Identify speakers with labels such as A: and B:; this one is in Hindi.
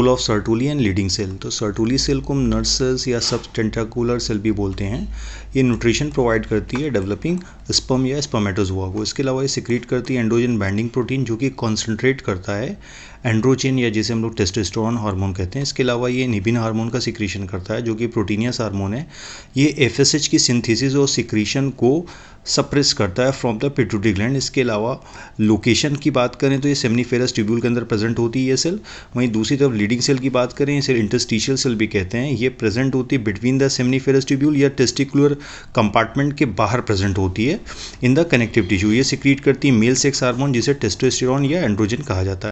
A: role of Sertoli and Leydig cell तो सर्टोली सेल को हम नर्सेस या सब टेंटाकुलर सेल भी बोलते हैं ये न्यूट्रिशन प्रोवाइड करती है डेवलपिंग स्पम या हुआ को इसके अलावा ये सिक्रीट करती है एंड्रोजन बैंडिंग प्रोटीन जो कि कॉन्सेंट्रेट करता है एंड्रोजिन या जिसे हम लोग टेस्टोस्टेरोन हार्मोन कहते हैं इसके अलावा ये निबिन हार्मोन का सिक्रीशन करता है जो कि प्रोटीनियस हार्मोन है ये एफ की सिंथिस और सिक्रीशन को सप्रेस करता है फ्रॉम द पिट्यूटरी ग्लैंड इसके अलावा लोकेशन की बात करें तो ये सेमनीफेरस ट्यूब्यूल के अंदर प्रेजेंट होती है ये सेल वहीं दूसरी तरफ लीडिंग सेल की बात करें इसे इंटस्टिशियल सेल भी कहते हैं ये प्रेजेंट होती है बिटवीन द सेमनीफेरस ट्यूब्यूल या टेस्टिकुलर कंपार्टमेंट के बाहर प्रेजेंट होती है इन द कनेक्टिव टिश्यू ये सिक्रीट करती है मेल सेक्स हार्मोन जिसे टेस्टोस्टेरॉन या एंड्रोजन कहा जाता है